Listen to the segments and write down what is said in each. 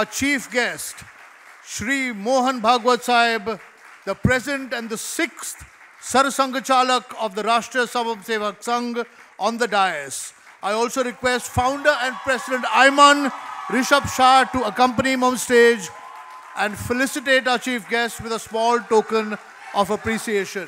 our chief guest, Sri Mohan Bhagwat Sahib, the present and the sixth Sarasangachalak of the Rashtra Sabam Sevak Sangh on the dais. I also request founder and president Ayman Rishabh Shah to accompany him on stage and felicitate our chief guest with a small token of appreciation.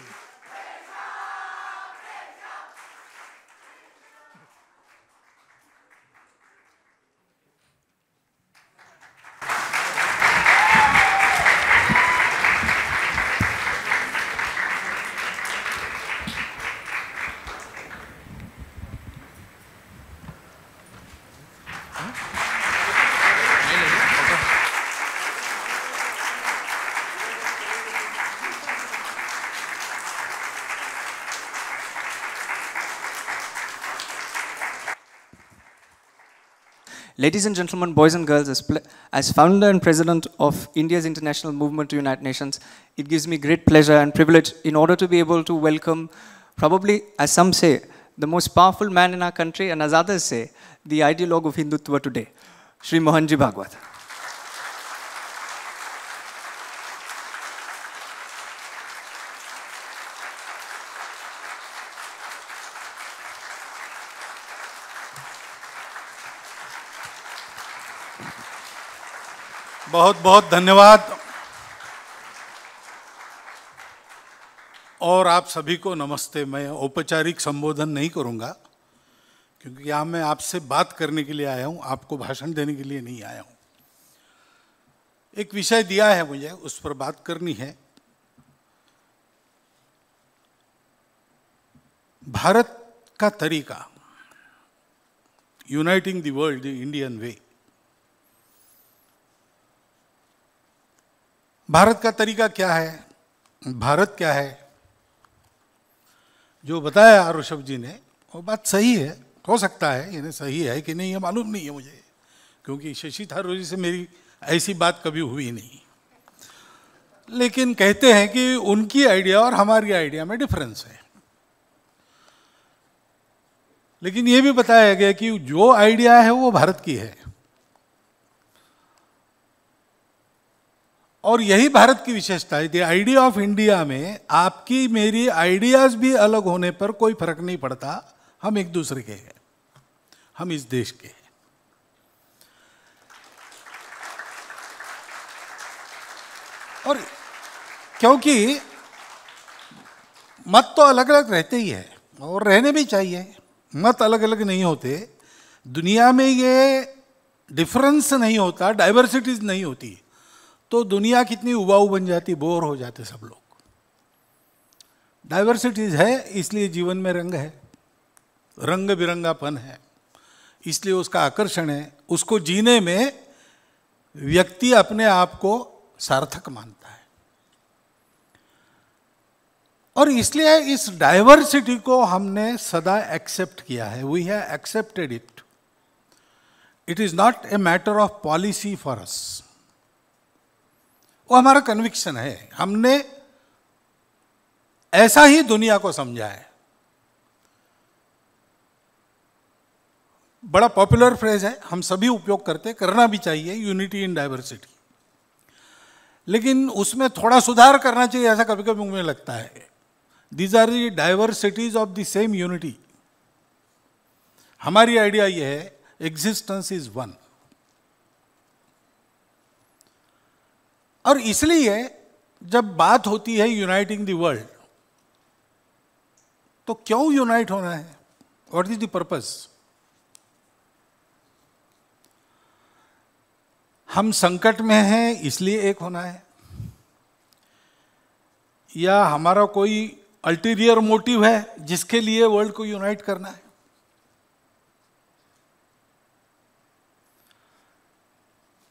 Ladies and gentlemen, boys and girls, as, as, founder and president of India's international movement to unite nations, it gives me great pleasure and privilege in order to be able to welcome, probably, as some say, the most powerful man in our country, and as others say, the ideologue of Hindutva today, Sri Mohanji Bhagwat. बहुत बहुत धन्यवाद और आप सभी को नमस्ते मैं औपचारिक संबोधन नहीं करूंगा क्योंकि यहाँ मैं आपसे बात करने के लिए आया हूँ आपको भाषण देने के लिए नहीं आया हूँ एक विषय दिया है मुझे उस पर बात करनी है भारत का तरीका uniting the world the Indian way Bharat का तरीका क्या है भारत क्या है जो बताया ऋषभ जी ने वो बात सही है हो सकता है यानी सही है कि नहीं ये मालूम नहीं है मुझे क्योंकि शशि थारू जी से मेरी ऐसी बात कभी हुई नहीं लेकिन कहते हैं कि उनकी आइडिया और हमारी आइडिया में डिफरेंस है लेकिन ये भी बताया गया कि जो आइडिया है वो भारत की है और यही भारत की विशेषता है कि आइडिया ऑफ इंडिया में आपकी मेरी आइडियाज भी अलग होने पर कोई फर्क नहीं पड़ता हम एक दूसरे के हैं हम इस देश के हैं और क्योंकि मत तो अलग अलग रहते ही है और रहने भी चाहिए मत अलग अलग नहीं होते दुनिया में ये डिफरेंस नहीं होता डाइवर्सिटीज नहीं होती तो दुनिया कितनी उबाऊ बन जाती बोर हो जाते सब लोग डाइवर्सिटीज है इसलिए जीवन में रंग है रंग बिरंगापन है इसलिए उसका आकर्षण है उसको जीने में व्यक्ति अपने आप को सार्थक मानता है और इसलिए इस डाइवर्सिटी को हमने सदा एक्सेप्ट किया है we have accepted it it is not a matter of policy for us वो हमारा कन्विक्शन है हमने ऐसा ही दुनिया को समझा है बड़ा पॉपुलर फ्रेज है हम सभी उपयोग करते करना भी चाहिए यूनिटी इन डाइवर्सिटी लेकिन उसमें थोड़ा सुधार करना चाहिए ऐसा कभी कभी मुझे लगता है these are the diversities of the same unity हमारी आइडिया यह है एग्जिस्टेंस इज वन और इसलिए जब बात होती है यूनाइटिंग द वर्ल्ड तो क्यों यूनाइट होना है वॉट इज दर्पज हम संकट में हैं इसलिए एक होना है या हमारा कोई अल्टीरियर मोटिव है जिसके लिए वर्ल्ड को यूनाइट करना है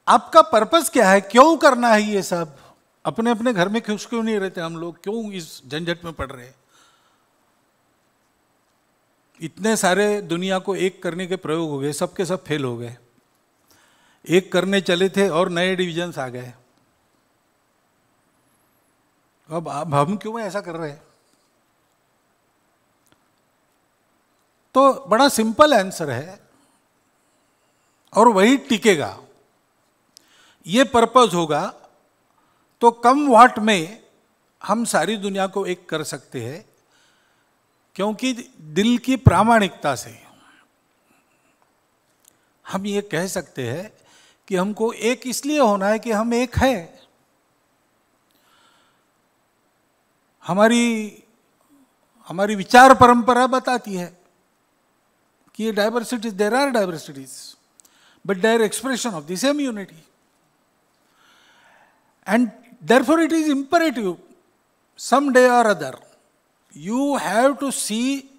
आपका पर्पस क्या है क्यों करना है ये सब अपने अपने घर में खुश क्यों नहीं रहते हम लोग क्यों इस झंझट में पड़ रहे हैं इतने सारे दुनिया को एक करने के प्रयोग हो गए सबके सब फेल हो गए एक करने चले थे और नए डिविजन्स आ गए अब अब हम क्यों ऐसा कर रहे हैं तो बड़ा सिंपल आंसर है और वही टिकेगा ये पर्पज होगा तो कम वाट में हम सारी दुनिया को एक कर सकते हैं क्योंकि दिल की प्रामाणिकता से हम ये कह सकते हैं कि हमको एक इसलिए होना है कि हम एक हैं हमारी हमारी विचार परंपरा बताती है कि ये diversities there are diversities but there expression of the same unity And therefore, it is imperative some day or other you have to see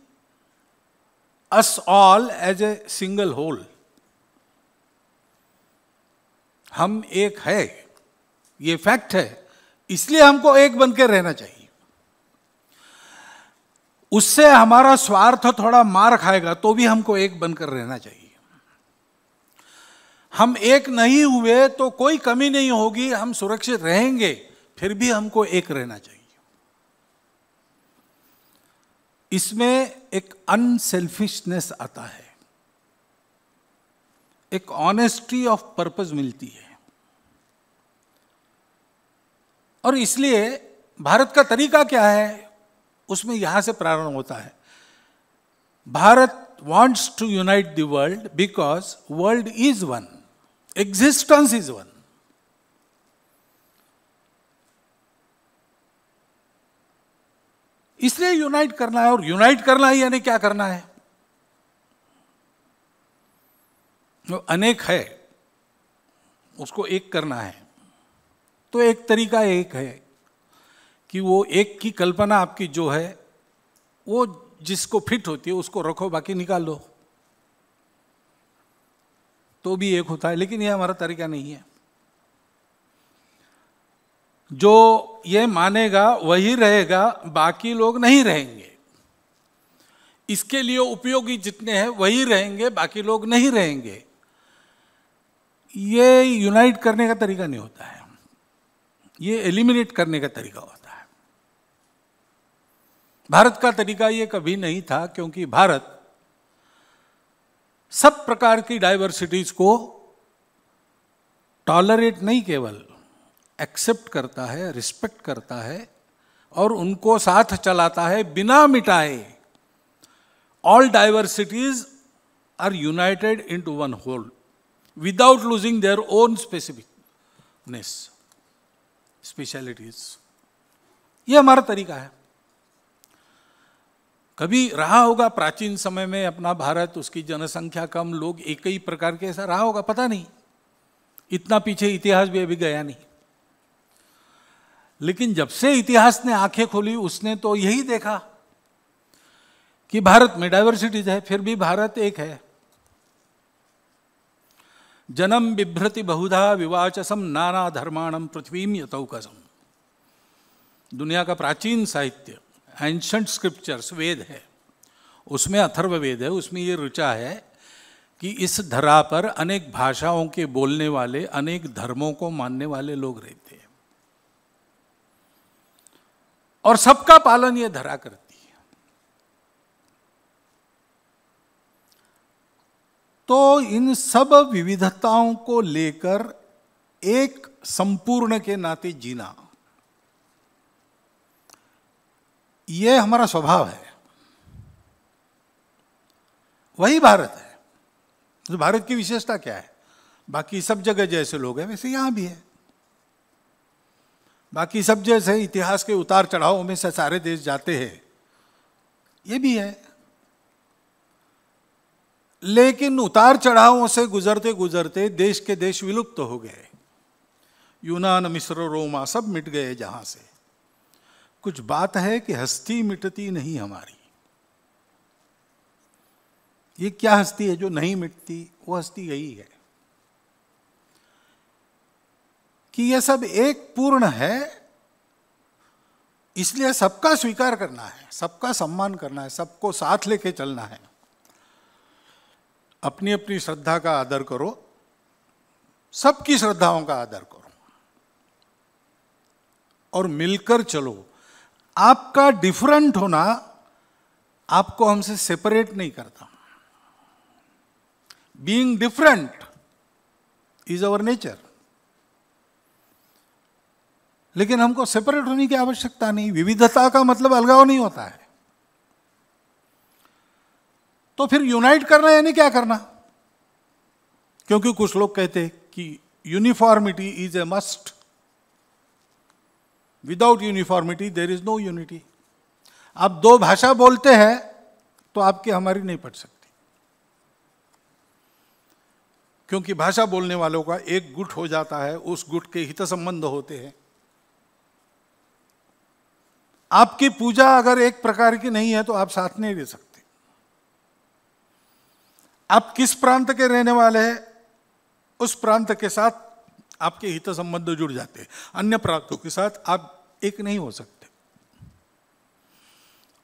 us all as a single whole. हम एक है ये फैक्ट है इसलिए हमको एक बनकर रहना चाहिए उससे हमारा स्वार्थ थोड़ा मार खाएगा तो भी हमको एक बनकर रहना चाहिए हम एक नहीं हुए तो कोई कमी नहीं होगी हम सुरक्षित रहेंगे फिर भी हमको एक रहना चाहिए इसमें एक अनसेल्फिशनेस आता है एक ऑनेस्टी ऑफ पर्पज मिलती है और इसलिए भारत का तरीका क्या है उसमें यहां से प्रारंभ होता है Bharat wants to unite the world because world is one Existence is one. इसलिए यूनाइट करना है और यूनाइट करना ही यानी क्या करना है जो अनेक है उसको एक करना है तो एक तरीका एक है कि वो एक की कल्पना आपकी जो है वो जिसको फिट होती है उसको रखो बाकी निकाल लो तो भी एक होता है लेकिन यह हमारा तरीका नहीं है जो ये मानेगा वही रहेगा बाकी लोग नहीं रहेंगे इसके लिए उपयोगी जितने हैं वही रहेंगे बाकी लोग नहीं रहेंगे ये यूनाइट करने का तरीका नहीं होता है ये एलिमिनेट करने का तरीका होता है भारत का तरीका ये कभी नहीं था क्योंकि भारत सब प्रकार की डाइवर्सिटीज को टॉलरेट नहीं केवल एक्सेप्ट करता है रिस्पेक्ट करता है और उनको साथ चलाता है बिना मिटाए all diversities are united into one whole without losing their own specificness specialities ये हमारा तरीका है कभी रहा होगा प्राचीन समय में अपना भारत उसकी जनसंख्या कम लोग एक ही प्रकार के ऐसा रहा होगा पता नहीं इतना पीछे इतिहास भी अभी गया नहीं लेकिन जब से इतिहास ने आंखें खोली उसने तो यही देखा कि भारत में डाइवर्सिटीज है फिर भी भारत एक है जनम बिभ्रति बहुधा विवाचसम नाना धर्माणम पृथ्वी यतौकसम दुनिया का प्राचीन साहित्य एंशंट स्क्रिप्चर्स वेद है उसमें अथर्व वेद है उसमें ये रुचा है कि इस धरा पर अनेक भाषाओं के बोलने वाले अनेक धर्मों को मानने वाले लोग रहते हैं और सबका पालन ये धरा करती है तो इन सब विविधताओं को लेकर एक संपूर्ण के नाते जीना ये हमारा स्वभाव है वही भारत है तो भारत की विशेषता क्या है बाकी सब जगह जैसे लोग हैं वैसे यहां भी है बाकी सब जैसे इतिहास के उतार चढ़ाव में से सारे देश जाते हैं ये भी है लेकिन उतार चढ़ावों से गुजरते गुजरते देश के देश विलुप्त तो हो गए यूनान मिस्र रोमा सब मिट गए जहां से कुछ बात है कि हस्ती मिटती नहीं हमारी ये क्या हस्ती है जो नहीं मिटती वो हस्ती यही है कि यह सब एक पूर्ण है इसलिए सबका स्वीकार करना है सबका सम्मान करना है सबको साथ लेके चलना है अपनी अपनी श्रद्धा का आदर करो सबकी श्रद्धाओं का आदर करो और मिलकर चलो आपका डिफरेंट होना आपको हमसे सेपरेट नहीं करता being different is our nature लेकिन हमको सेपरेट होने की आवश्यकता नहीं विविधता का मतलब अलगाव नहीं होता है तो फिर यूनाइट करना यानी क्या करना क्योंकि कुछ लोग कहते हैं कि uniformity is a must without uniformity there is no unity आप दो भाषा बोलते हैं तो आपकी हमारी नहीं पढ़ सकती क्योंकि भाषा बोलने वालों का एक गुट हो जाता है उस गुट के हित संबंध होते हैं आपकी पूजा अगर एक प्रकार की नहीं है तो आप साथ नहीं दे सकते आप किस प्रांत के रहने वाले हैं उस प्रांत के साथ आपके हित संबंध जुड़ जाते हैं अन्य प्राप्तों के साथ आप एक नहीं हो सकते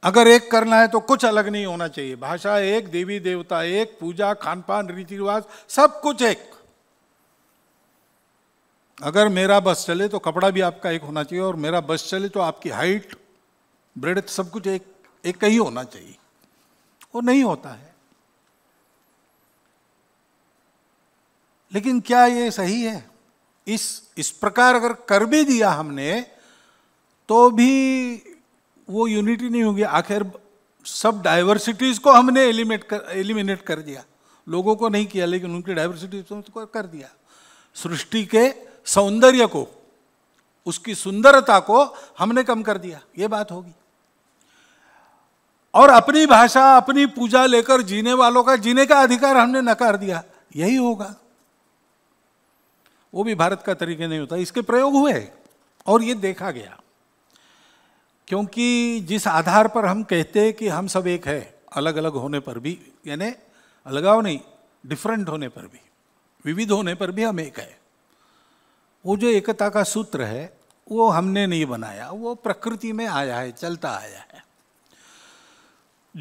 अगर एक करना है तो कुछ अलग नहीं होना चाहिए भाषा एक देवी देवता एक पूजा खान पान रीति रिवाज सब कुछ एक अगर मेरा बस चले तो कपड़ा भी आपका एक होना चाहिए और मेरा बस चले तो आपकी हाइट ब्रेड सब कुछ एक एक ही होना चाहिए वो नहीं होता है लेकिन क्या ये सही है इस इस प्रकार अगर कर भी दिया हमने तो भी वो यूनिटी नहीं होगी आखिर सब डाइवर्सिटीज को हमने एलिमेट कर एलिमिनेट कर दिया लोगों को नहीं किया लेकिन उनकी डाइवर्सिटी को कर दिया सृष्टि के सौंदर्य को उसकी सुंदरता को हमने कम कर दिया ये बात होगी और अपनी भाषा अपनी पूजा लेकर जीने वालों का जीने का अधिकार हमने नकार दिया यही होगा वो भी भारत का तरीके नहीं होता इसके प्रयोग हुए और ये देखा गया क्योंकि जिस आधार पर हम कहते हैं कि हम सब एक है अलग अलग होने पर भी यानी अलगाव नहीं डिफरेंट होने पर भी विविध होने पर भी हम एक है वो जो एकता का सूत्र है वो हमने नहीं बनाया वो प्रकृति में आया है चलता आया है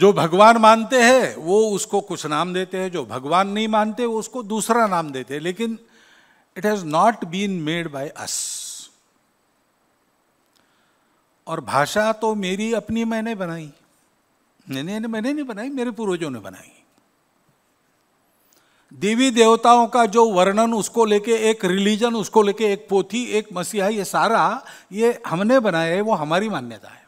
जो भगवान मानते हैं वो उसको कुछ नाम देते हैं जो भगवान नहीं मानते वो उसको दूसरा नाम देते हैं लेकिन it has not been made by us और भाषा तो मेरी अपनी मैंने बनाई मैंने मैंने नहीं बनाई मेरे पूर्वजों ने बनाई देवी देवताओं का जो वर्णन उसको लेके एक रिलीजन उसको लेके एक पोथी एक मसीहा ये सारा ये हमने बनाया है वो हमारी मान्यता है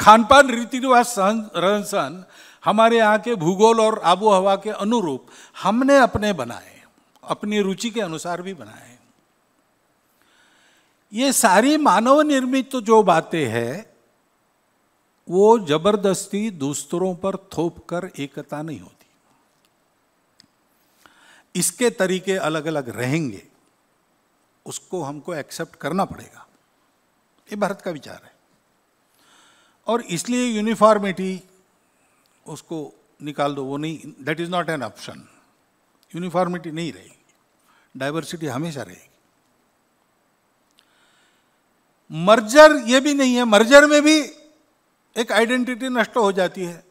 खान पान रीति रिवाज सहन रहन सहन हमारे यहाँ के भूगोल और आबो हवा के अनुरूप हमने अपने बनाए अपनी रुचि के अनुसार भी बनाए ये सारी मानव निर्मित तो जो बातें हैं वो जबरदस्ती दूसरों पर थोप कर एकता नहीं होती इसके तरीके अलग अलग रहेंगे उसको हमको एक्सेप्ट करना पड़ेगा ये भारत का विचार है और इसलिए यूनिफॉर्मिटी उसको निकाल दो वो नहीं that is not an option uniformity नहीं रहेगी डाइवर्सिटी हमेशा रहेगी मर्जर ये भी नहीं है मर्जर में भी एक आइडेंटिटी नष्ट हो जाती है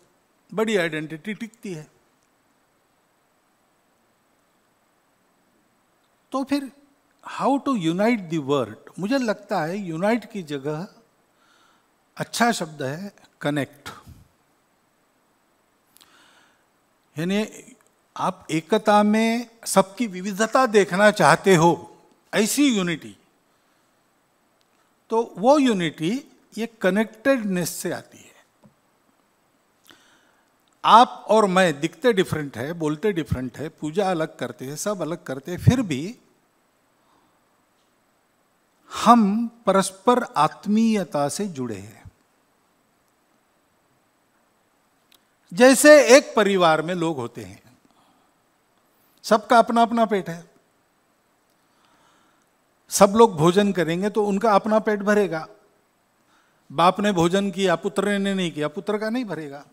बड़ी आइडेंटिटी टिकती है तो फिर how to unite the world मुझे लगता है यूनाइट की जगह अच्छा शब्द है कनेक्ट यानी आप एकता में सबकी विविधता देखना चाहते हो ऐसी यूनिटी तो वो यूनिटी ये कनेक्टेडनेस से आती है आप और मैं दिखते डिफरेंट है बोलते डिफरेंट है पूजा अलग करते हैं सब अलग करते हैं फिर भी हम परस्पर आत्मीयता से जुड़े हैं जैसे एक परिवार में लोग होते हैं सबका अपना अपना पेट है सब लोग भोजन करेंगे तो उनका अपना पेट भरेगा बाप ने भोजन किया पुत्र ने नहीं किया पुत्र का नहीं भरेगा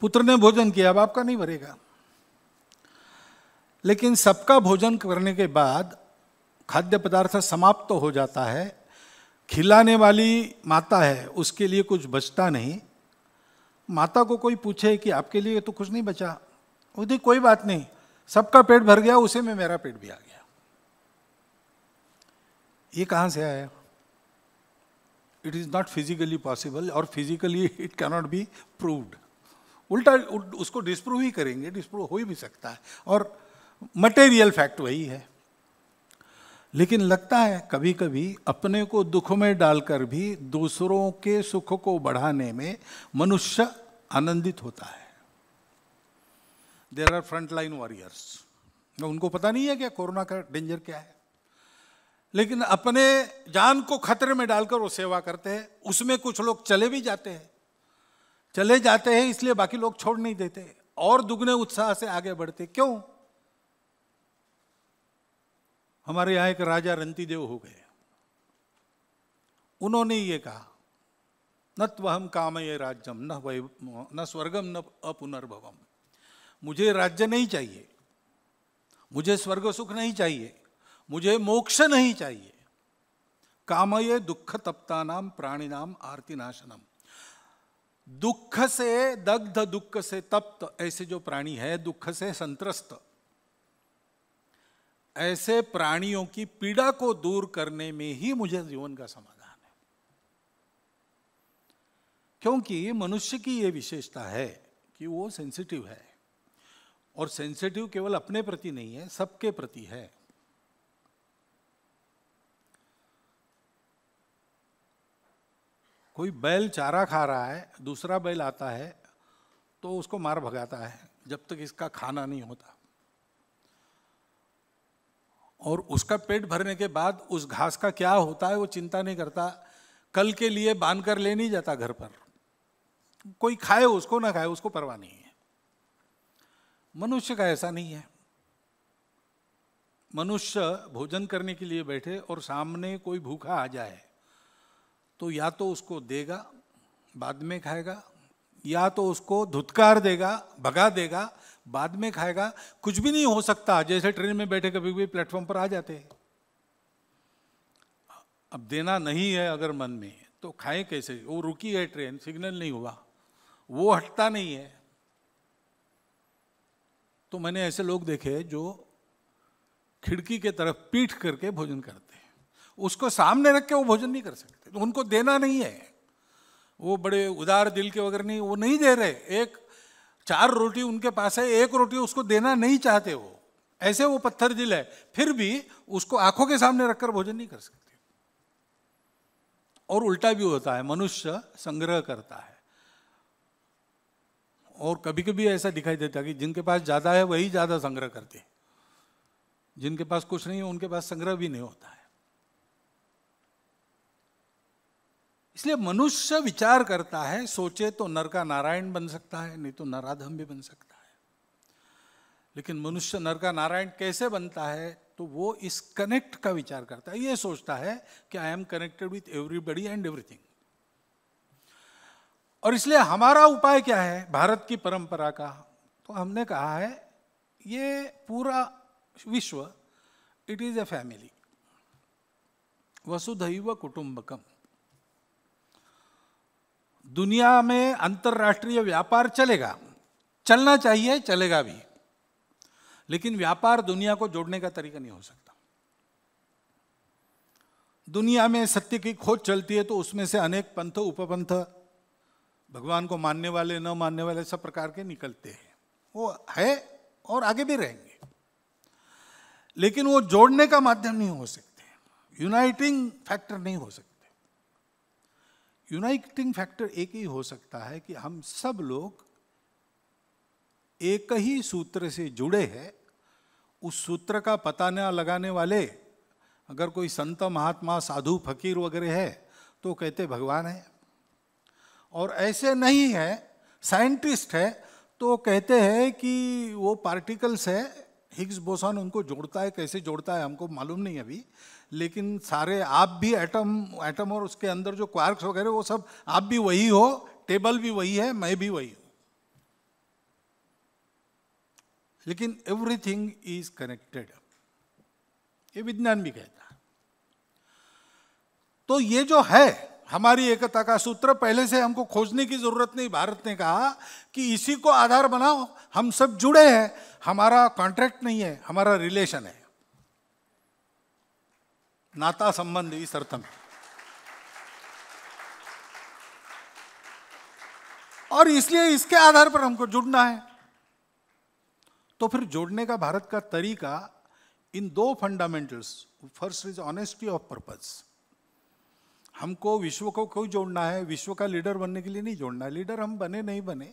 पुत्र ने भोजन किया बाप का नहीं भरेगा लेकिन सबका भोजन करने के बाद खाद्य पदार्थ समाप्त तो हो जाता है खिलाने वाली माता है उसके लिए कुछ बचता नहीं माता को कोई पूछे कि आपके लिए तो कुछ नहीं बचा वो दी कोई बात नहीं सबका पेट भर गया उसे में मेरा पेट भी आ गया ये कहाँ से आया it is not physically possible और physically it cannot be proved उल्टा उसको डिस्प्रूव ही करेंगे डिस्प्रूव हो ही भी सकता है और मटेरियल फैक्ट वही है लेकिन लगता है कभी कभी अपने को दुख में डालकर भी दूसरों के सुख को बढ़ाने में मनुष्य आनंदित होता है देर आर फ्रंटलाइन वॉरियर्स उनको पता नहीं है क्या कोरोना का डेंजर क्या है लेकिन अपने जान को खतरे में डालकर वो सेवा करते हैं उसमें कुछ लोग चले भी जाते हैं चले जाते हैं इसलिए बाकी लोग छोड़ नहीं देते और दुगने उत्साह से आगे बढ़ते क्यों हमारे यहाँ एक राजा रंतीदेव हो गए उन्होंने ये कहा न हम काम ये राज्यम न वै न स्वर्गम न अपुनर्भव मुझे राज्य नहीं चाहिए मुझे स्वर्ग सुख नहीं चाहिए मुझे मोक्ष नहीं चाहिए काम ये दुख तप्ता नाम प्राणी नाम आरती नाशनम दुख से दग्ध दुख से तप्त ऐसे जो प्राणी है दुख से संतरस्त ऐसे प्राणियों की पीड़ा को दूर करने में ही मुझे जीवन का समाधान है क्योंकि मनुष्य की यह विशेषता है कि वो सेंसिटिव है और सेंसिटिव केवल अपने प्रति नहीं है सबके प्रति है कोई बैल चारा खा रहा है दूसरा बैल आता है तो उसको मार भगाता है जब तक इसका खाना नहीं होता और उसका पेट भरने के बाद उस घास का क्या होता है वो चिंता नहीं करता कल के लिए बांध कर ले नहीं जाता घर पर कोई खाए उसको ना खाए उसको परवाह नहीं है मनुष्य का ऐसा नहीं है मनुष्य भोजन करने के लिए बैठे और सामने कोई भूखा आ जाए तो या तो उसको देगा बाद में खाएगा या तो उसको धुतकार देगा भगा देगा बाद में खाएगा कुछ भी नहीं हो सकता जैसे ट्रेन में बैठे कभी भी प्लेटफॉर्म पर आ जाते हैं अब देना नहीं है अगर मन में तो खाए कैसे वो रुकी है ट्रेन सिग्नल नहीं हुआ वो हटता नहीं है तो मैंने ऐसे लोग देखे जो खिड़की के तरफ पीठ करके भोजन करते हैं उसको सामने रख के वो भोजन नहीं कर सकते तो उनको देना नहीं है वो बड़े उदार दिल के वगैरह नहीं वो नहीं दे रहे एक चार रोटी उनके पास है एक रोटी उसको देना नहीं चाहते वो ऐसे वो पत्थर दिल है फिर भी उसको आंखों के सामने रखकर भोजन नहीं कर सकते और उल्टा भी होता है मनुष्य संग्रह करता है और कभी कभी ऐसा दिखाई देता है कि जिनके पास ज़्यादा है वही ज़्यादा संग्रह करते हैं जिनके पास कुछ नहीं है उनके पास संग्रह भी नहीं होता है इसलिए मनुष्य विचार करता है सोचे तो नर का नारायण बन सकता है नहीं तो नराधम भी बन सकता है लेकिन मनुष्य नर का नारायण कैसे बनता है तो वो इस कनेक्ट का विचार करता है ये सोचता है कि I am connected with everybody and everything और इसलिए हमारा उपाय क्या है भारत की परंपरा का तो हमने कहा है ये पूरा विश्व इट इज ए फैमिली वसुधैव कुटुंबकम दुनिया में अंतर्राष्ट्रीय व्यापार चलेगा चलना चाहिए चलेगा भी लेकिन व्यापार दुनिया को जोड़ने का तरीका नहीं हो सकता दुनिया में सत्य की खोज चलती है तो उसमें से अनेक पंथ उपपंथ भगवान को मानने वाले न मानने वाले सब प्रकार के निकलते हैं वो है और आगे भी रहेंगे लेकिन वो जोड़ने का माध्यम नहीं हो सकते यूनाइटिंग फैक्टर नहीं हो सकते यूनाइटिंग फैक्टर एक ही हो सकता है कि हम सब लोग एक ही सूत्र से जुड़े हैं उस सूत्र का पता न लगाने वाले अगर कोई संत महात्मा साधु फकीर वगैरह है तो कहते भगवान है और ऐसे नहीं है साइंटिस्ट है तो कहते हैं कि वो पार्टिकल्स है हिग्स बोसॉन उनको जोड़ता है कैसे जोड़ता है हमको मालूम नहीं अभी लेकिन सारे आप भी एटम एटम और उसके अंदर जो क्वार्क्स वगैरह वो सब आप भी वही हो टेबल भी वही है मैं भी वही हूँ लेकिन एवरीथिंग इज कनेक्टेड ये विज्ञान भी कहता तो ये जो है हमारी एकता का सूत्र पहले से हमको खोजने की जरूरत नहीं भारत ने कहा कि इसी को आधार बनाओ हम सब जुड़े हैं हमारा कॉन्ट्रैक्ट नहीं है हमारा रिलेशन है नाता संबंध इस अर्थ में और इसलिए इसके आधार पर हमको जुड़ना है तो फिर जोड़ने का भारत का तरीका इन दो fundamentals first is honesty of purpose हमको विश्व को क्यों जोड़ना है विश्व का लीडर बनने के लिए नहीं जोड़ना है लीडर हम बने नहीं बने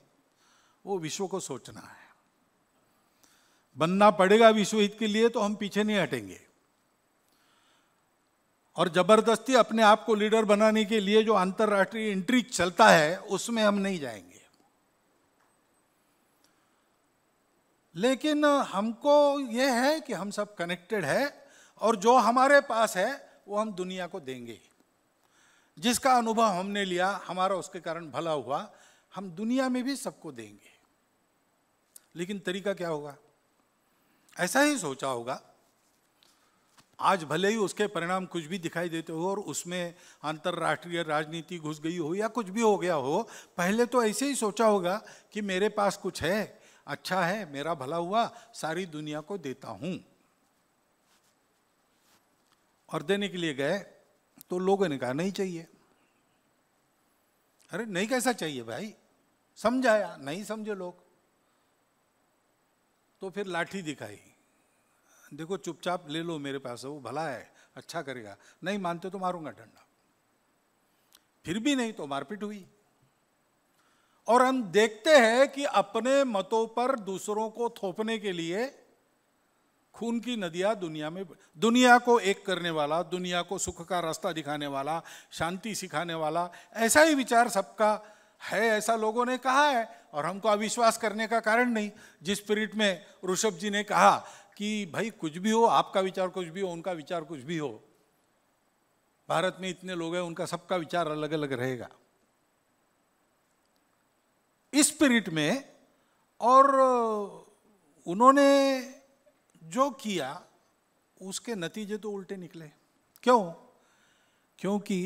वो विश्व को सोचना है बनना पड़ेगा विश्व हित के लिए तो हम पीछे नहीं हटेंगे और जबरदस्ती अपने आप को लीडर बनाने के लिए जो अंतर्राष्ट्रीय इंट्री चलता है उसमें हम नहीं जाएंगे लेकिन हमको यह है कि हम सब कनेक्टेड है और जो हमारे पास है वो हम दुनिया को देंगे जिसका अनुभव हमने लिया हमारा उसके कारण भला हुआ हम दुनिया में भी सबको देंगे लेकिन तरीका क्या होगा ऐसा ही सोचा होगा आज भले ही उसके परिणाम कुछ भी दिखाई देते हो और उसमें अंतर्राष्ट्रीय राजनीति घुस गई हो या कुछ भी हो गया हो पहले तो ऐसे ही सोचा होगा कि मेरे पास कुछ है अच्छा है मेरा भला हुआ सारी दुनिया को देता हूं और देने के लिए गए तो लोगों ने कहा नहीं चाहिए अरे नहीं कैसा चाहिए भाई समझाया नहीं समझे लोग तो फिर लाठी दिखाई देखो चुपचाप ले लो मेरे पास वो भला है अच्छा करेगा नहीं मानते तो मारूंगा डंडा फिर भी नहीं तो मारपीट हुई और हम देखते हैं कि अपने मतों पर दूसरों को थोपने के लिए खून की नदियां दुनिया में दुनिया को एक करने वाला दुनिया को सुख का रास्ता दिखाने वाला शांति सिखाने वाला ऐसा ही विचार सबका है ऐसा लोगों ने कहा है और हमको अविश्वास करने का कारण नहीं जिस स्पिरिट में ऋषभ जी ने कहा कि भाई कुछ भी हो आपका विचार कुछ भी हो उनका विचार कुछ भी हो भारत में इतने लोग हैं उनका सबका विचार अलग अलग रहेगा इस स्पिरिट में और उन्होंने जो किया उसके नतीजे तो उल्टे निकले क्यों क्योंकि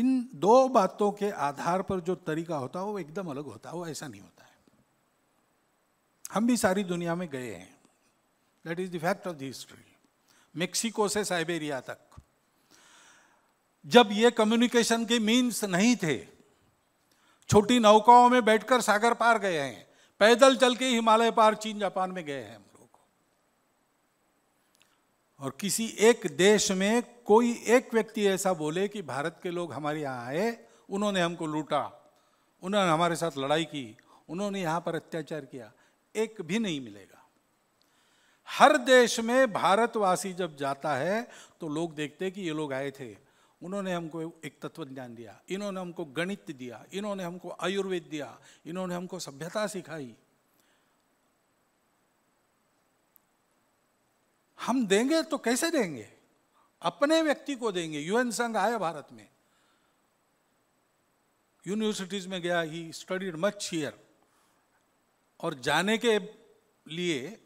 इन दो बातों के आधार पर जो तरीका होता है वो एकदम अलग होता है वो ऐसा नहीं होता है हम भी सारी दुनिया में गए हैं that is the fact of the history Mexico से साइबेरिया तक जब ये कम्युनिकेशन के मीन्स नहीं थे छोटी नौकाओं में बैठकर सागर पार गए हैं पैदल चल के हिमालय पार चीन जापान में गए हैं और किसी एक देश में कोई एक व्यक्ति ऐसा बोले कि भारत के लोग हमारे यहाँ आए उन्होंने हमको लूटा उन्होंने हमारे साथ लड़ाई की उन्होंने यहाँ पर अत्याचार किया एक भी नहीं मिलेगा हर देश में भारतवासी जब जाता है तो लोग देखते कि ये लोग आए थे उन्होंने हमको एक तत्व ज्ञान दिया इन्होंने हमको गणित दिया इन्होंने हमको आयुर्वेद दिया इन्होंने हमको सभ्यता सिखाई हम देंगे तो कैसे देंगे अपने व्यक्ति को देंगे यूएन संघ आया भारत में यूनिवर्सिटीज में गया ही स्टडीड मच हियर और जाने के लिए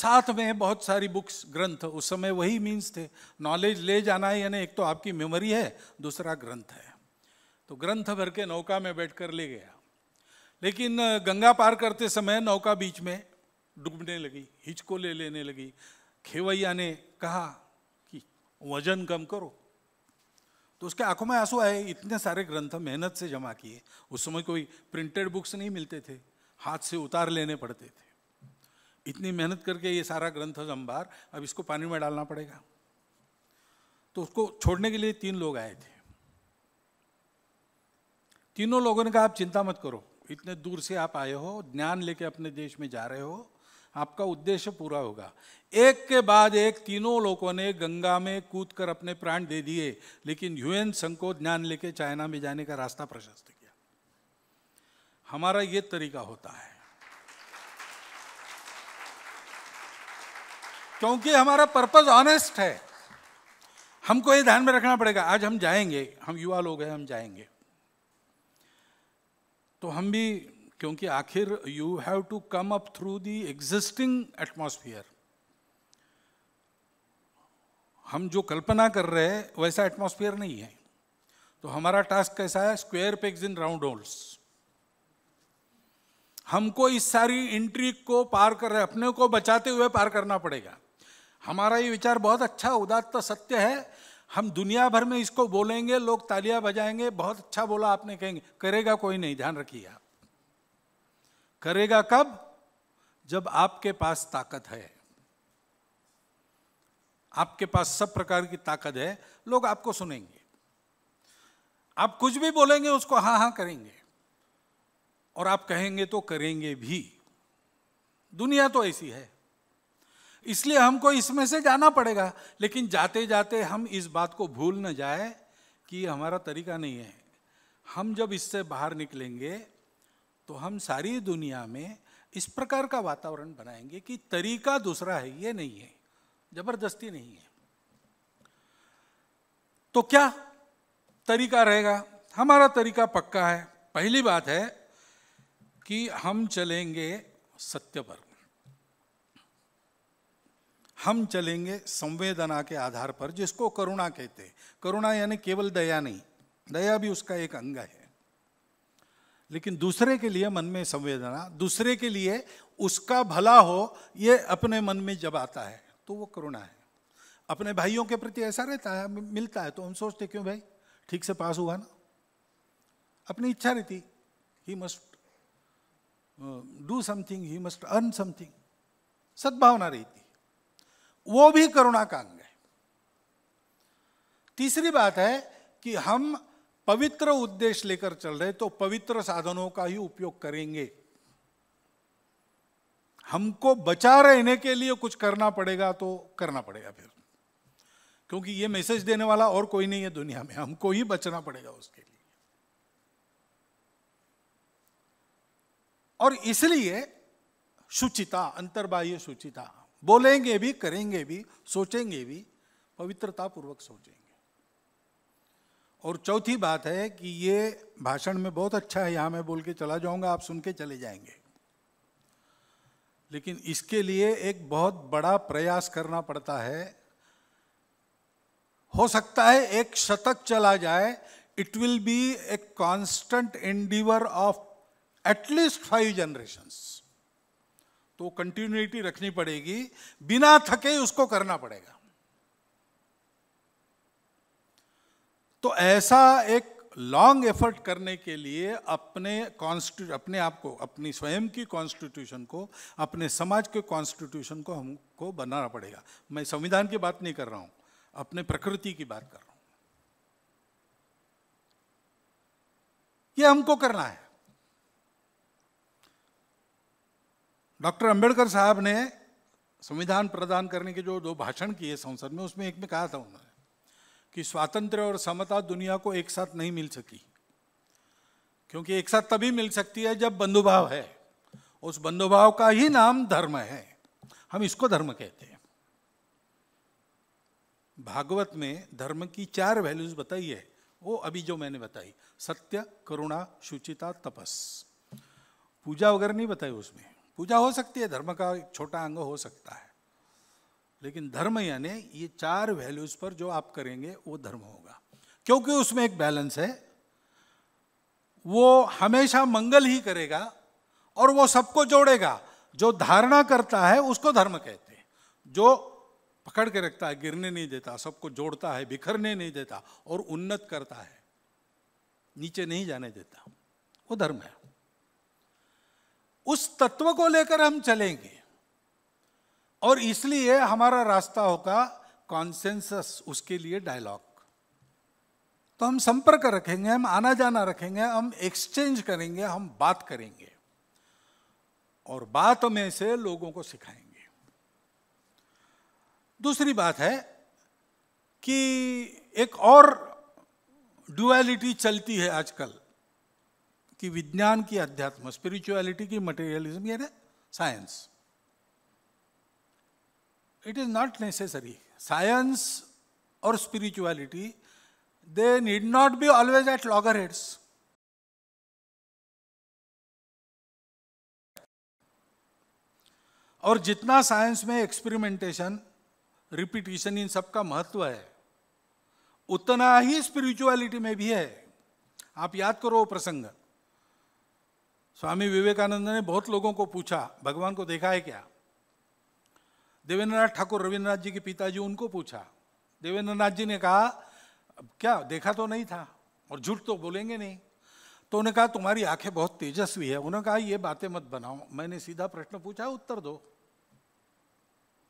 साथ में बहुत सारी बुक्स ग्रंथ उस समय वही मीन्स थे नॉलेज ले जाना है यानी एक तो आपकी मेमोरी है दूसरा ग्रंथ है तो ग्रंथ भर के नौका में बैठकर ले गया लेकिन गंगा पार करते समय नौका बीच में डूबने लगी हिचको ले लेने लगी खेवैया ने कहा कि वजन कम करो तो उसके आंखों में आंसू आए इतने सारे ग्रंथ मेहनत से जमा किए उस समय कोई प्रिंटेड बुक्स नहीं मिलते थे हाथ से उतार लेने पड़ते थे इतनी मेहनत करके ये सारा ग्रंथ जम्बार अब इसको पानी में डालना पड़ेगा तो उसको छोड़ने के लिए तीन लोग आए थे तीनों लोगों ने कहा आप चिंता मत करो इतने दूर से आप आए हो ज्ञान लेके अपने देश में जा रहे हो आपका उद्देश्य पूरा होगा एक के बाद एक तीनों लोगों ने गंगा में कूद कर अपने प्राण दे दिए लेकिन यूएन संघ को ज्ञान लेके चाइना में जाने का रास्ता प्रशस्त किया हमारा ये तरीका होता है क्योंकि हमारा पर्पज ऑनेस्ट है हमको ये ध्यान में रखना पड़ेगा आज हम जाएंगे हम युवा लोग हैं हम जाएंगे तो हम भी क्योंकि आखिर you have to come up through the existing atmosphere हम जो कल्पना कर रहे हैं वैसा एटमोसफियर नहीं है तो हमारा टास्क कैसा है square pegs in round holes हमको इस सारी इंट्री को पार कर रहे अपने को बचाते हुए पार करना पड़ेगा हमारा ये विचार बहुत अच्छा उदात्त सत्य है हम दुनिया भर में इसको बोलेंगे लोग तालियां बजाएंगे बहुत अच्छा बोला आपने कहेंगे करेगा कोई नहीं ध्यान रखिए आप करेगा कब जब आपके पास ताकत है आपके पास सब प्रकार की ताकत है लोग आपको सुनेंगे आप कुछ भी बोलेंगे उसको हाँ हाँ करेंगे और आप कहेंगे तो करेंगे भी दुनिया तो ऐसी है इसलिए हमको इसमें से जाना पड़ेगा लेकिन जाते जाते हम इस बात को भूल न जाए कि हमारा तरीका नहीं है हम जब इससे बाहर निकलेंगे तो हम सारी दुनिया में इस प्रकार का वातावरण बनाएंगे कि तरीका दूसरा है ये नहीं है जबरदस्ती नहीं है तो क्या तरीका रहेगा हमारा तरीका पक्का है पहली बात है कि हम चलेंगे सत्य पर हम चलेंगे संवेदना के आधार पर जिसको करुणा कहते हैं करुणा यानी केवल दया नहीं दया भी उसका एक अंग है लेकिन दूसरे के लिए मन में संवेदना दूसरे के लिए उसका भला हो ये अपने मन में जब आता है तो वो करुणा है अपने भाइयों के प्रति ऐसा रहता है मिलता है तो हम सोचते क्यों भाई ठीक से पास हुआ ना अपनी इच्छा रहती he must do something he must earn something सद्भावना रहती वो भी करुणा का अंग है तीसरी बात है कि हम पवित्र उद्देश्य लेकर चल रहे तो पवित्र साधनों का ही उपयोग करेंगे हमको बचा रहने के लिए कुछ करना पड़ेगा तो करना पड़ेगा फिर क्योंकि ये मैसेज देने वाला और कोई नहीं है दुनिया में हमको ही बचना पड़ेगा उसके लिए और इसलिए शुचिता अंतर्बाह्य शुचिता बोलेंगे भी करेंगे भी सोचेंगे भी पवित्रता पूर्वक सोचेंगे और चौथी बात है कि ये भाषण में बहुत अच्छा है यहाँ मैं बोल के चला जाऊँगा आप सुन के चले जाएंगे लेकिन इसके लिए एक बहुत बड़ा प्रयास करना पड़ता है हो सकता है एक शतक चला जाए it will be a constant endeavour of at least five generation तो कंटिन्यूटी रखनी पड़ेगी बिना थके उसको करना पड़ेगा तो ऐसा एक लॉन्ग एफर्ट करने के लिए अपने कॉन्स्टिट्यू अपने आप को अपनी स्वयं की कॉन्स्टिट्यूशन को अपने समाज के कॉन्स्टिट्यूशन को हमको बनाना पड़ेगा मैं संविधान की बात नहीं कर रहा हूँ अपने प्रकृति की बात कर रहा हूँ ये हमको करना है डॉक्टर अंबेडकर साहब ने संविधान प्रदान करने के जो दो भाषण किए संसद में उसमें एक में कहा था उन्होंने कि स्वातंत्र और समता दुनिया को एक साथ नहीं मिल सकी क्योंकि एक साथ तभी मिल सकती है जब बंधुभाव है उस बंधुभाव का ही नाम धर्म है हम इसको धर्म कहते हैं भागवत में धर्म की चार वैल्यूज बताई है वो अभी जो मैंने बताई सत्य करुणा शुचिता तपस पूजा वगैरह नहीं बताई उसमें पूजा हो सकती है धर्म का एक छोटा अंग हो सकता है लेकिन धर्म यानी ये चार वैल्यूज पर जो आप करेंगे वो धर्म होगा क्योंकि उसमें एक बैलेंस है वो हमेशा मंगल ही करेगा और वो सबको जोड़ेगा जो धारणा करता है उसको धर्म कहते हैं जो पकड़ के रखता है गिरने नहीं देता सबको जोड़ता है बिखरने नहीं देता और उन्नत करता है नीचे नहीं जाने देता वो धर्म है उस तत्व को लेकर हम चलेंगे और इसलिए हमारा रास्ता होगा कॉन्सेंसस उसके लिए डायलॉग तो हम संपर्क रखेंगे हम आना जाना रखेंगे हम एक्सचेंज करेंगे हम बात करेंगे और बात में से लोगों को सिखाएंगे दूसरी बात है कि एक और डुअलिटी चलती है आजकल कि विज्ञान की अध्यात्म स्पिरिचुअलिटी की मटेरियलिज्म यानी science it is not necessary. Science or spirituality, they need not be always at loggerheads. और जितना साइंस में एक्सपेरिमेंटेशन रिपीटेशन इन सब का महत्व है उतना ही स्पिरिचुअलिटी में भी है आप याद करो वो प्रसंग स्वामी विवेकानंद ने बहुत लोगों को पूछा भगवान को देखा है क्या देवेंद्रनाथ ठाकुर रविन्द्रनाथ जी के पिताजी उनको पूछा देवेंद्रनाथ जी ने कहा क्या देखा तो नहीं था और झूठ तो बोलेंगे नहीं तो उन्होंने कहा तुम्हारी आंखें बहुत तेजस्वी है उन्होंने कहा ये बातें मत बनाओ मैंने सीधा प्रश्न पूछा उत्तर दो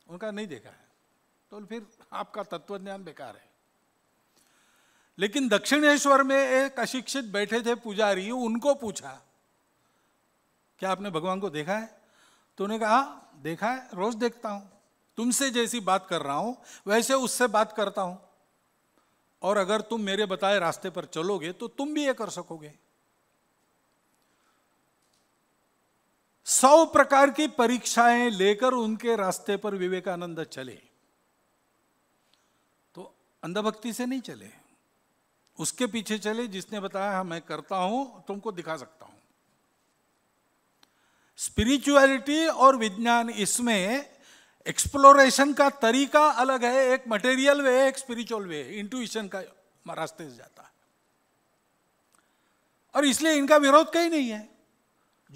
उनका नहीं देखा है तो फिर आपका तत्व ज्ञान बेकार है लेकिन दक्षिणेश्वर में एक अशिक्षित बैठे थे पुजारी उनको पूछा क्या आपने भगवान को देखा है तो उन्हें कहा हाँ, देखा है रोज देखता हूं तुमसे जैसी बात कर रहा हूं वैसे उससे बात करता हूं और अगर तुम मेरे बताए रास्ते पर चलोगे तो तुम भी ये कर सकोगे सौ प्रकार की परीक्षाएं लेकर उनके रास्ते पर विवेकानंद चले तो अंधभक्ति से नहीं चले उसके पीछे चले जिसने बताया हाँ, मैं करता हूं तुमको दिखा सकता हूं स्पिरिचुअलिटी और विज्ञान इसमें एक्सप्लोरेशन का तरीका अलग है एक मटेरियल वे है एक स्पिरिचुअल वे है का रास्ते से जाता है और इसलिए इनका विरोध कहीं नहीं है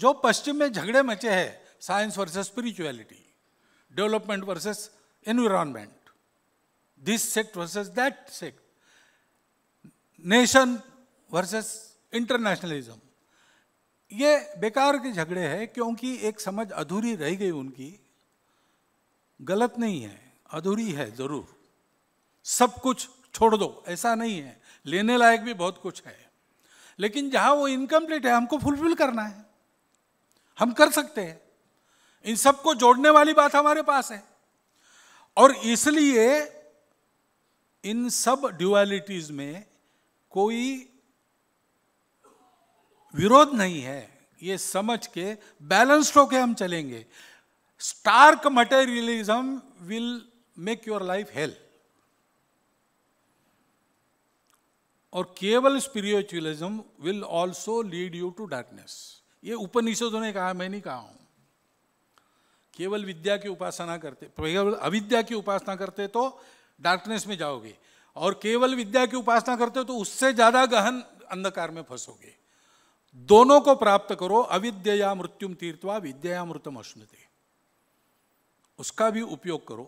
जो पश्चिम में झगड़े मचे हैं science versus spirituality development versus environment this sect versus that sect nation versus internationalism ये बेकार के झगड़े हैं क्योंकि एक समझ अधूरी रह गई उनकी गलत नहीं है अधूरी है ज़रूर सब कुछ छोड़ दो ऐसा नहीं है लेने लायक भी बहुत कुछ है लेकिन जहां वो इनकम्प्लीट है हमको फुलफिल करना है हम कर सकते हैं इन सबको जोड़ने वाली बात हमारे पास है और इसलिए इन सब ड्यूअलिटीज में कोई विरोध नहीं है ये समझ के बैलेंस्ड होके हम चलेंगे stark materialism will make your life hell. और केवल spiritualism will also lead you to darkness ये उपनिषदों ने कहा मैं नहीं कहा हूं केवल विद्या की उपासना करते केवल अविद्या की उपासना करते तो डार्कनेस में जाओगे और केवल विद्या की उपासना करते तो उससे ज्यादा गहन अंधकार में फंसोगे दोनों को प्राप्त करो अविद्या मृत्युम तीर्थवा विद्या मृतम अश्नते उसका भी उपयोग करो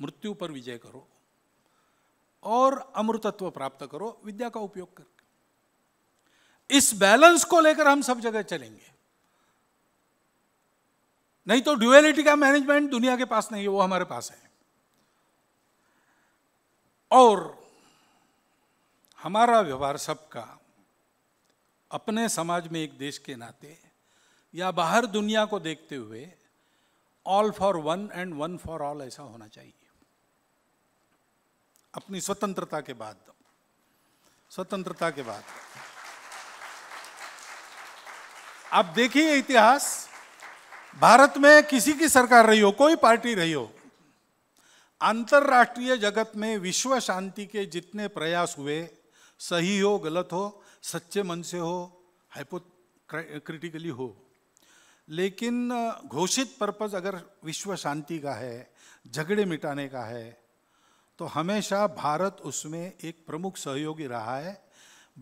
मृत्यु पर विजय करो और अमृतत्व प्राप्त करो विद्या का उपयोग कर इस बैलेंस को लेकर हम सब जगह चलेंगे नहीं तो ड्यूएलिटी का मैनेजमेंट दुनिया के पास नहीं है वो हमारे पास है और हमारा व्यवहार सबका अपने समाज में एक देश के नाते या बाहर दुनिया को देखते हुए all for one and one for all ऐसा होना चाहिए अपनी स्वतंत्रता के बाद स्वतंत्रता के बाद आप देखिए इतिहास भारत में किसी की सरकार रही हो कोई पार्टी रही हो अंतरराष्ट्रीय जगत में विश्व शांति के जितने प्रयास हुए सही हो गलत हो सच्चे मन से हो हाइपो क्रिटिकली हो लेकिन घोषित पर्पज़ अगर विश्व शांति का है झगड़े मिटाने का है तो हमेशा भारत उसमें एक प्रमुख सहयोगी रहा है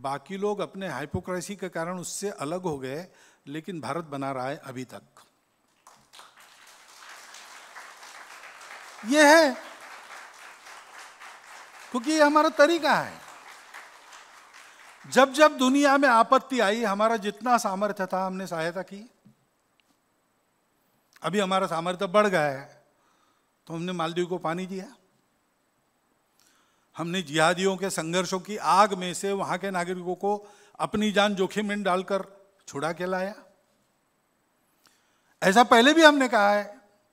बाकी लोग अपने हाइपोक्रेसी के कारण उससे अलग हो गए लेकिन भारत बना रहा है अभी तक यह है क्योंकि ये हमारा तरीका है जब जब दुनिया में आपत्ति आई हमारा जितना सामर्थ्य था हमने सहायता की अभी हमारा सामर्थ्य तो बढ़ गया है तो हमने मालदीव को पानी दिया हमने जिहादियों के संघर्षों की आग में से वहां के नागरिकों को अपनी जान जोखिम में डालकर छुड़ा के लाया ऐसा पहले भी हमने कहा है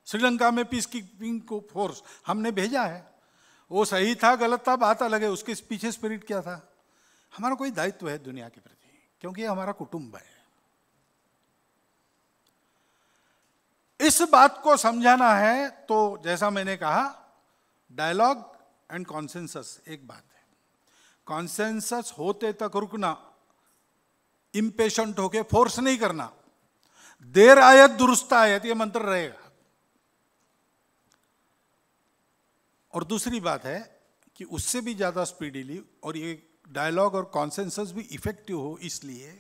श्रीलंका में पीस कीपिंग को फोर्स हमने भेजा है वो सही था गलत था बात अलग है उसके पीछे स्पिरिट क्या था हमारा कोई दायित्व है दुनिया के प्रति क्योंकि हमारा कुटुंब है इस बात को समझाना है तो जैसा मैंने कहा डायलॉग एंड कॉन्सेंसस एक बात है कॉन्सेंसस होते तक रुकना इम्पेश होके फोर्स नहीं करना देर आयत दुरुस्त आयत ये मंत्र रहेगा और दूसरी बात है कि उससे भी ज़्यादा स्पीडीली और ये डायलॉग और कॉन्सेंसस भी इफेक्टिव हो इसलिए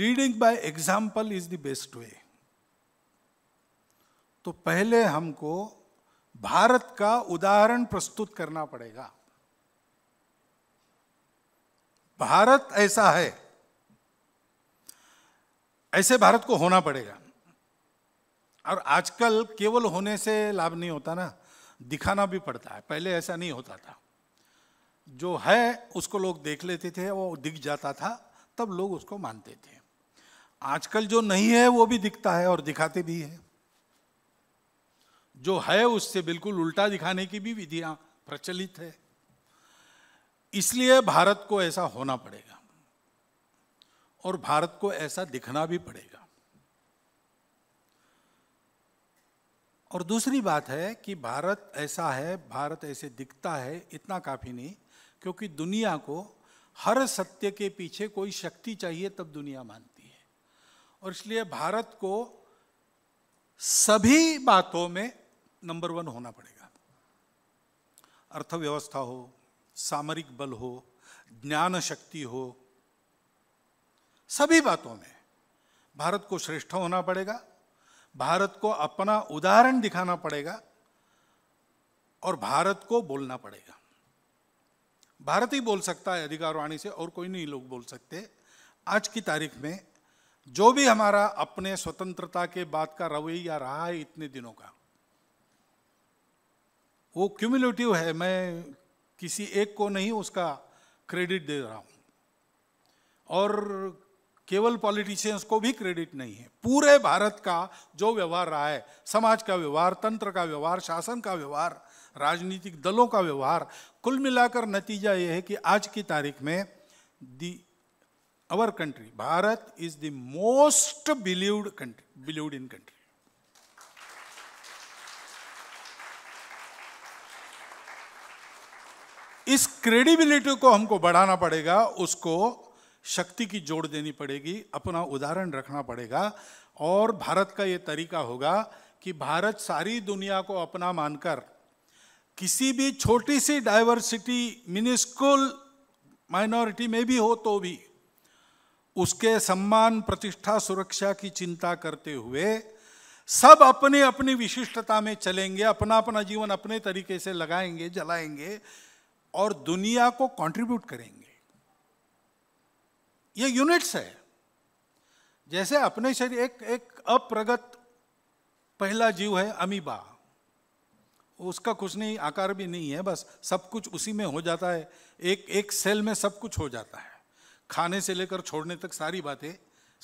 leading by example is the best way तो पहले हमको भारत का उदाहरण प्रस्तुत करना पड़ेगा भारत ऐसा है ऐसे भारत को होना पड़ेगा और आजकल केवल होने से लाभ नहीं होता ना दिखाना भी पड़ता है पहले ऐसा नहीं होता था जो है उसको लोग देख लेते थे वो दिख जाता था तब लोग उसको मानते थे आजकल जो नहीं है वो भी दिखता है और दिखाते भी है जो है उससे बिल्कुल उल्टा दिखाने की भी विधियां प्रचलित है इसलिए भारत को ऐसा होना पड़ेगा और भारत को ऐसा दिखना भी पड़ेगा और दूसरी बात है कि भारत ऐसा है भारत ऐसे दिखता है इतना काफ़ी नहीं क्योंकि दुनिया को हर सत्य के पीछे कोई शक्ति चाहिए तब दुनिया मानती है और इसलिए भारत को सभी बातों में नंबर वन होना पड़ेगा अर्थव्यवस्था हो सामरिक बल हो ज्ञान शक्ति हो सभी बातों में भारत को श्रेष्ठ होना पड़ेगा भारत को अपना उदाहरण दिखाना पड़ेगा और भारत को बोलना पड़ेगा भारत ही बोल सकता है अधिकारवाणी से और कोई नहीं लोग बोल सकते आज की तारीख में जो भी हमारा अपने स्वतंत्रता के बाद का रवैया रहा है इतने दिनों का वो क्यूमुलेटिव है मैं किसी एक को नहीं उसका क्रेडिट दे रहा हूँ और केवल पॉलिटिशियंस को भी क्रेडिट नहीं है पूरे भारत का जो व्यवहार रहा है समाज का व्यवहार तंत्र का व्यवहार शासन का व्यवहार राजनीतिक दलों का व्यवहार कुल मिलाकर नतीजा यह है कि आज की तारीख में the our country Bharat is the most believed country believed in country इस क्रेडिबिलिटी को हमको बढ़ाना पड़ेगा उसको शक्ति की जोड़ देनी पड़ेगी अपना उदाहरण रखना पड़ेगा और भारत का ये तरीका होगा कि भारत सारी दुनिया को अपना मानकर किसी भी छोटी सी डाइवर्सिटी मिनिस्कुल माइनॉरिटी में भी हो तो भी उसके सम्मान प्रतिष्ठा सुरक्षा की चिंता करते हुए सब अपने अपनी विशिष्टता में चलेंगे अपना अपना जीवन अपने तरीके से लगाएंगे जलाएंगे और दुनिया को कंट्रीब्यूट करेंगे ये यूनिट्स है जैसे अपने शरीर एक एक अप्रगत पहला जीव है अमीबा उसका कुछ नहीं आकार भी नहीं है बस सब कुछ उसी में हो जाता है एक एक सेल में सब कुछ हो जाता है खाने से लेकर छोड़ने तक सारी बातें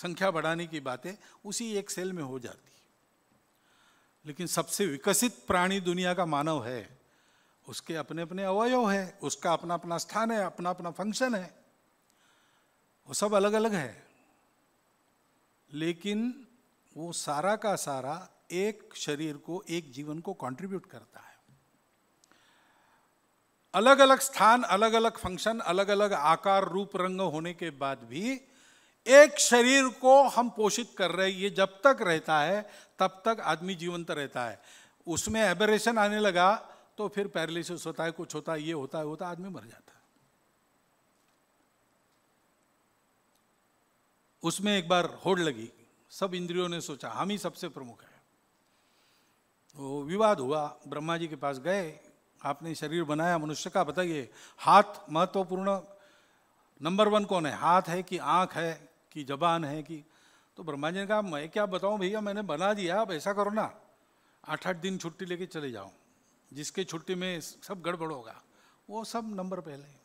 संख्या बढ़ाने की बातें उसी एक सेल में हो जाती है लेकिन सबसे विकसित प्राणी दुनिया का मानव है उसके अपने अपने अवयव है उसका अपना अपना स्थान है अपना अपना फंक्शन है वो सब अलग अलग है लेकिन वो सारा का सारा एक शरीर को एक जीवन को कंट्रीब्यूट करता है अलग अलग स्थान अलग अलग फंक्शन अलग अलग आकार रूप रंग होने के बाद भी एक शरीर को हम पोषित कर रहे ये जब तक रहता है तब तक आदमी जीवंत रहता है उसमें एबरेशन आने लगा तो फिर पैरालिसिस होता है कुछ होता है ये होता है होता आदमी मर जाता है उसमें एक बार होड़ लगी सब इंद्रियों ने सोचा हम ही सबसे प्रमुख है वो विवाद हुआ ब्रह्मा जी के पास गए आपने शरीर बनाया मनुष्य का बताइए हाथ महत्वपूर्ण नंबर वन कौन है हाथ है कि आंख है कि जबान है कि तो ब्रह्मा जी ने कहा मैं क्या बताऊं भैया मैंने बना दिया अब ऐसा करो ना आठ आठ दिन छुट्टी लेके चले जाओ जिसके छुट्टी में सब गड़बड़ होगा वो सब नंबर पहले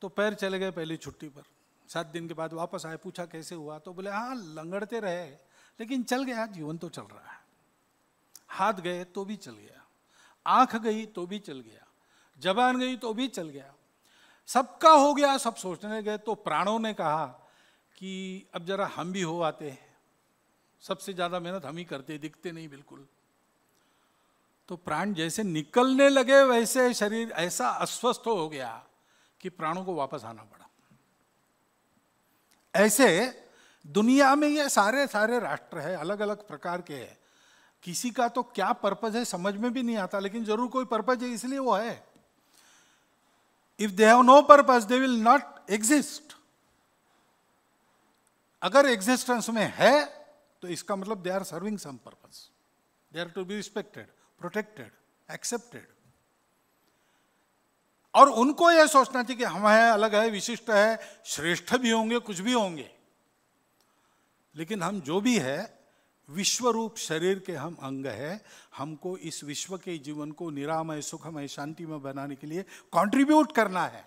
तो पैर चले गए पहली छुट्टी पर सात दिन के बाद वापस आए पूछा कैसे हुआ तो बोले हाँ लंगड़ते रहे लेकिन चल गया जीवन तो चल रहा है हाथ गए तो भी चल गया आंख गई तो भी चल गया जबान गई तो भी चल गया सबका हो गया सब सोचने गए तो प्राणों ने कहा कि अब जरा हम भी हो आते हैं सबसे ज़्यादा मेहनत हम ही करते दिखते नहीं बिल्कुल तो प्राण जैसे निकलने लगे वैसे शरीर ऐसा अस्वस्थ हो गया कि प्राणों को वापस आना पड़ा ऐसे दुनिया में ये सारे सारे राष्ट्र है अलग अलग प्रकार के है किसी का तो क्या पर्पज है समझ में भी नहीं आता लेकिन जरूर कोई पर्पज है इसलिए वो है if they have no purpose they will not exist अगर एग्जिस्टेंस में है तो इसका मतलब they are serving some purpose they are to be respected protected accepted और उनको यह सोचना चाहिए कि हम है अलग है विशिष्ट है श्रेष्ठ भी होंगे कुछ भी होंगे लेकिन हम जो भी है विश्व रूप शरीर के हम अंग है हमको इस विश्व के जीवन को निरामय सुखमय शांति में बनाने के लिए कंट्रीब्यूट करना है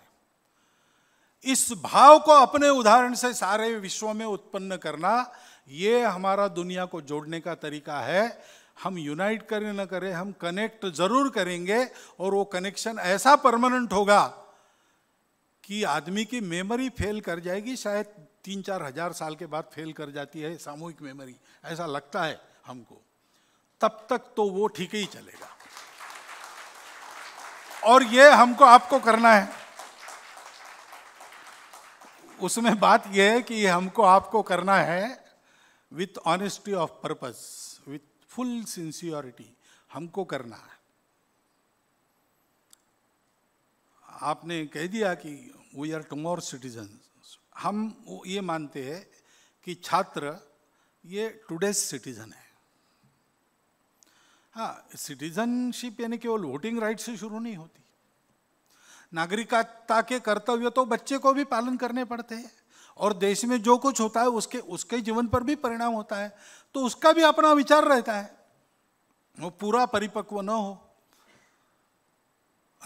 इस भाव को अपने उदाहरण से सारे विश्व में उत्पन्न करना ये हमारा दुनिया को जोड़ने का तरीका है हम यूनाइट करें ना करें हम कनेक्ट जरूर करेंगे और वो कनेक्शन ऐसा परमानेंट होगा कि आदमी की मेमोरी फेल कर जाएगी शायद तीन चार हजार साल के बाद फेल कर जाती है सामूहिक मेमोरी ऐसा लगता है हमको तब तक तो वो ठीक ही चलेगा और ये हमको आपको करना है उसमें बात यह है कि हमको आपको करना है with honesty of purpose full sincerity हमको करना है आपने कह दिया कि वी आर टमोर सिटीजन हम ये मानते हैं कि छात्र ये टुडे सिटीजन है हाँ सिटीजनशिप यानी केवल वोटिंग राइट से शुरू नहीं होती नागरिकता के कर्तव्य तो बच्चे को भी पालन करने पड़ते हैं और देश में जो कुछ होता है उसके उसके जीवन पर भी परिणाम होता है तो उसका भी अपना विचार रहता है वो पूरा परिपक्व न हो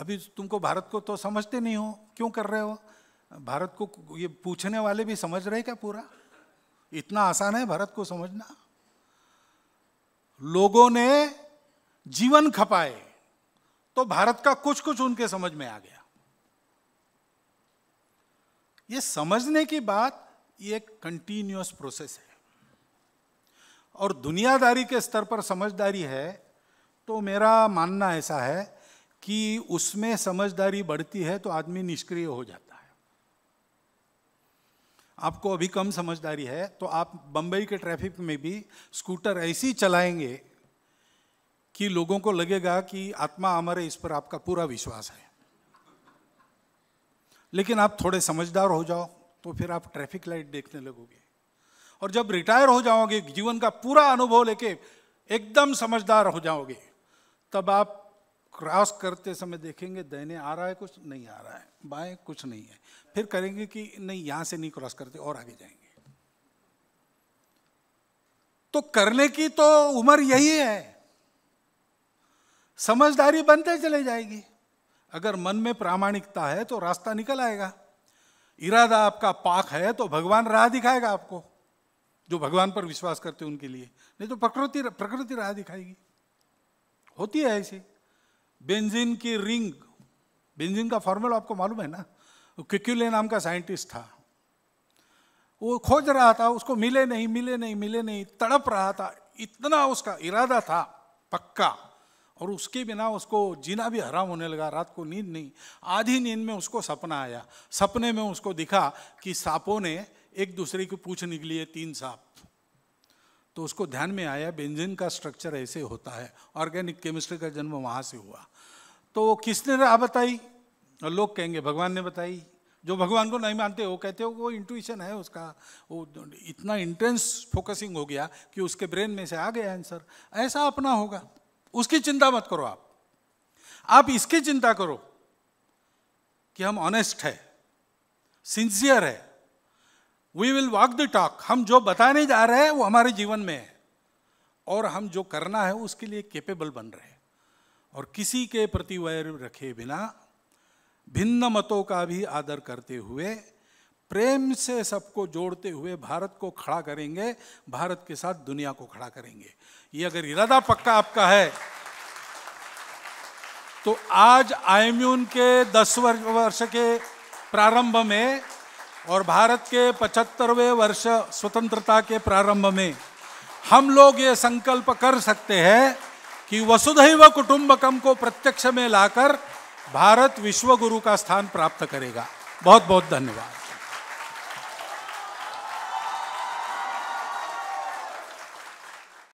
अभी तुमको भारत को तो समझते नहीं हो क्यों कर रहे हो भारत को ये पूछने वाले भी समझ रहे क्या पूरा इतना आसान है भारत को समझना लोगों ने जीवन खपाए तो भारत का कुछ कुछ उनके समझ में आ गया ये समझने की बात ये कंटिन्यूस प्रोसेस है और दुनियादारी के स्तर पर समझदारी है तो मेरा मानना ऐसा है कि उसमें समझदारी बढ़ती है तो आदमी निष्क्रिय हो जाता है आपको अभी कम समझदारी है तो आप बंबई के ट्रैफिक में भी स्कूटर ऐसी चलाएंगे कि लोगों को लगेगा कि आत्मा अमर है इस पर आपका पूरा विश्वास है लेकिन आप थोड़े समझदार हो जाओ तो फिर आप ट्रैफिक लाइट देखने लगोगे और जब रिटायर हो जाओगे जीवन का पूरा अनुभव लेके एकदम समझदार हो जाओगे तब आप क्रॉस करते समय देखेंगे दैने आ रहा है कुछ नहीं आ रहा है बाएं कुछ नहीं है फिर करेंगे कि नहीं यहां से नहीं क्रॉस करते और आगे जाएंगे तो करने की तो उम्र यही है समझदारी बनते चले जाएगी अगर मन में प्रामाणिकता है तो रास्ता निकल आएगा इरादा आपका पाक है तो भगवान राह दिखाएगा आपको जो भगवान पर विश्वास करते हैं उनके लिए नहीं तो प्रकृति प्रकृति राह दिखाएगी होती है ऐसी बेंजिन की रिंग बेंजिन का फॉर्मूला आपको मालूम है ना क्विक्यूले नाम का साइंटिस्ट था वो खोज रहा था उसको मिले नहीं मिले नहीं मिले नहीं तड़प रहा था इतना उसका इरादा था पक्का और उसके बिना उसको जीना भी हराम होने लगा रात को नींद नहीं आधी नींद में उसको सपना आया सपने में उसको दिखा कि सांपों ने एक दूसरे की पूछ निकली है तीन सांप तो उसको ध्यान में आया बेंजीन का स्ट्रक्चर ऐसे होता है ऑर्गेनिक केमिस्ट्री का जन्म वहाँ से हुआ तो किसने राह बताई और लोग कहेंगे भगवान ने बताई जो भगवान को नहीं मानते वो कहते हो वो इंट्यूशन है उसका वो इतना इंटेंस फोकसिंग हो गया कि उसके ब्रेन में से आ गया आंसर ऐसा अपना होगा उसकी चिंता मत करो आप आप इसकी चिंता करो कि हम ऑनेस्ट है सिंसियर है we will walk the talk हम जो बताने जा रहे हैं वो हमारे जीवन में है और हम जो करना है उसके लिए केपेबल बन रहे हैं और किसी के प्रति वैर रखे बिना भिन्न मतों का भी आदर करते हुए प्रेम से सबको जोड़ते हुए भारत को खड़ा करेंगे भारत के साथ दुनिया को खड़ा करेंगे ये अगर इरादा पक्का आपका है तो आज आई के दस वर्ष के प्रारंभ में और भारत के पचहत्तरवें वर्ष स्वतंत्रता के प्रारंभ में हम लोग ये संकल्प कर सकते हैं कि वसुधैव कुटुंबकम को प्रत्यक्ष में लाकर भारत विश्वगुरु का स्थान प्राप्त करेगा बहुत बहुत धन्यवाद